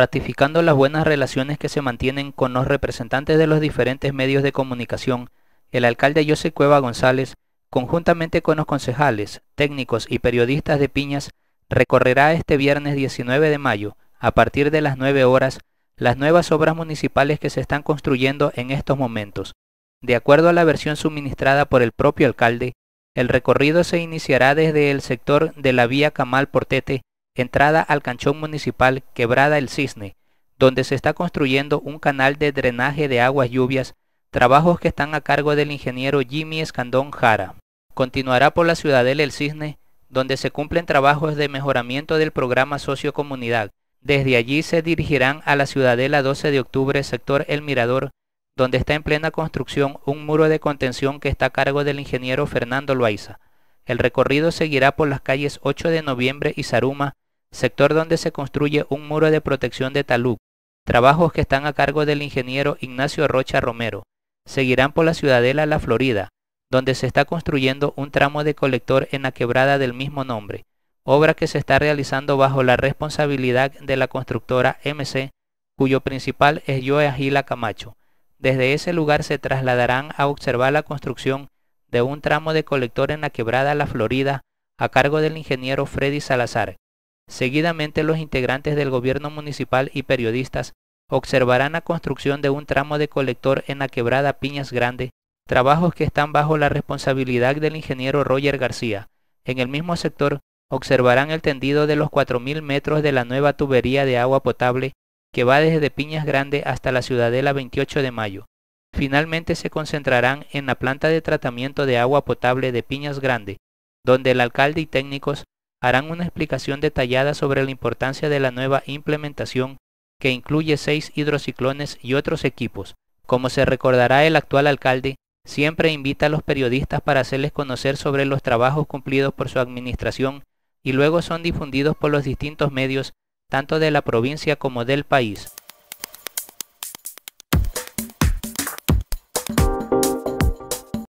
ratificando las buenas relaciones que se mantienen con los representantes de los diferentes medios de comunicación, el alcalde José Cueva González, conjuntamente con los concejales, técnicos y periodistas de Piñas, recorrerá este viernes 19 de mayo, a partir de las 9 horas, las nuevas obras municipales que se están construyendo en estos momentos. De acuerdo a la versión suministrada por el propio alcalde, el recorrido se iniciará desde el sector de la vía Camal Portete entrada al canchón municipal Quebrada el Cisne, donde se está construyendo un canal de drenaje de aguas lluvias, trabajos que están a cargo del ingeniero Jimmy Escandón Jara. Continuará por la Ciudadela El Cisne, donde se cumplen trabajos de mejoramiento del programa Socio Comunidad. Desde allí se dirigirán a la Ciudadela 12 de octubre, sector El Mirador, donde está en plena construcción un muro de contención que está a cargo del ingeniero Fernando Loaiza. El recorrido seguirá por las calles 8 de noviembre y Zaruma, sector donde se construye un muro de protección de talud, trabajos que están a cargo del ingeniero Ignacio Rocha Romero. Seguirán por la Ciudadela La Florida, donde se está construyendo un tramo de colector en la quebrada del mismo nombre, obra que se está realizando bajo la responsabilidad de la constructora MC, cuyo principal es Joe Camacho. Desde ese lugar se trasladarán a observar la construcción de un tramo de colector en la quebrada La Florida a cargo del ingeniero Freddy Salazar, Seguidamente los integrantes del gobierno municipal y periodistas observarán la construcción de un tramo de colector en la quebrada Piñas Grande, trabajos que están bajo la responsabilidad del ingeniero Roger García. En el mismo sector observarán el tendido de los 4.000 metros de la nueva tubería de agua potable que va desde Piñas Grande hasta la Ciudadela 28 de Mayo. Finalmente se concentrarán en la planta de tratamiento de agua potable de Piñas Grande, donde el alcalde y técnicos harán una explicación detallada sobre la importancia de la nueva implementación que incluye seis hidrociclones y otros equipos. Como se recordará el actual alcalde, siempre invita a los periodistas para hacerles conocer sobre los trabajos cumplidos por su administración y luego son difundidos por los distintos medios, tanto de la provincia como del país.